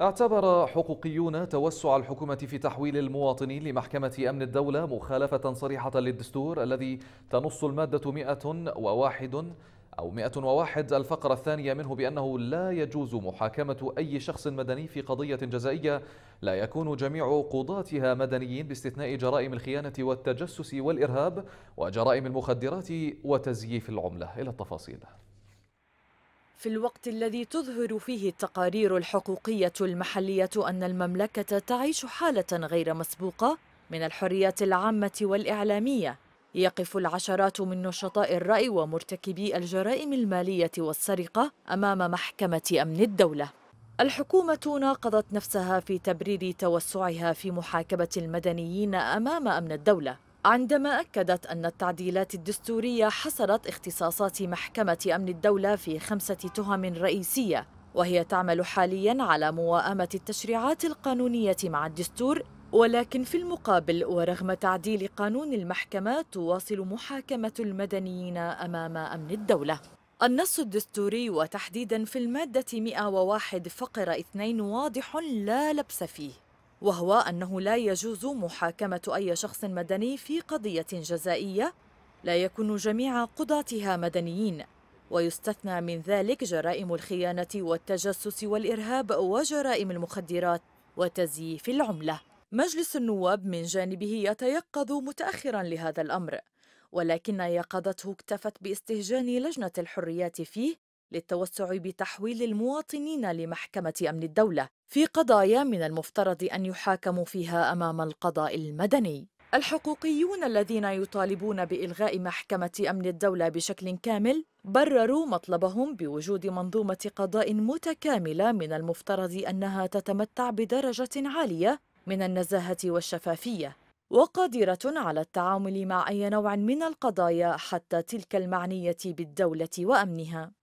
اعتبر حقوقيون توسع الحكومة في تحويل المواطنين لمحكمة أمن الدولة مخالفة صريحة للدستور الذي تنص المادة 101 أو 101 الفقرة الثانية منه بأنه لا يجوز محاكمة أي شخص مدني في قضية جزائية لا يكون جميع قضاتها مدنيين باستثناء جرائم الخيانة والتجسس والإرهاب وجرائم المخدرات وتزييف العملة إلى التفاصيل في الوقت الذي تظهر فيه التقارير الحقوقية المحلية أن المملكة تعيش حالة غير مسبوقة من الحريات العامة والإعلامية يقف العشرات من نشطاء الرأي ومرتكبي الجرائم المالية والسرقة أمام محكمة أمن الدولة الحكومة ناقضت نفسها في تبرير توسعها في محاكمة المدنيين أمام أمن الدولة عندما أكدت أن التعديلات الدستورية حصرت اختصاصات محكمة أمن الدولة في خمسة تهم رئيسية وهي تعمل حاليا على موائمة التشريعات القانونية مع الدستور ولكن في المقابل ورغم تعديل قانون المحكمة تواصل محاكمة المدنيين أمام أمن الدولة النص الدستوري وتحديدا في المادة 101 فقرة 2 واضح لا لبس فيه وهو أنه لا يجوز محاكمة أي شخص مدني في قضية جزائية لا يكون جميع قضاتها مدنيين ويستثنى من ذلك جرائم الخيانة والتجسس والإرهاب وجرائم المخدرات وتزييف العملة مجلس النواب من جانبه يتيقظ متأخرا لهذا الأمر ولكن يقظته اكتفت باستهجان لجنة الحريات فيه للتوسع بتحويل المواطنين لمحكمة أمن الدولة في قضايا من المفترض أن يحاكموا فيها أمام القضاء المدني. الحقوقيون الذين يطالبون بإلغاء محكمة أمن الدولة بشكل كامل برروا مطلبهم بوجود منظومة قضاء متكاملة من المفترض أنها تتمتع بدرجة عالية من النزاهة والشفافية وقادرة على التعامل مع أي نوع من القضايا حتى تلك المعنية بالدولة وأمنها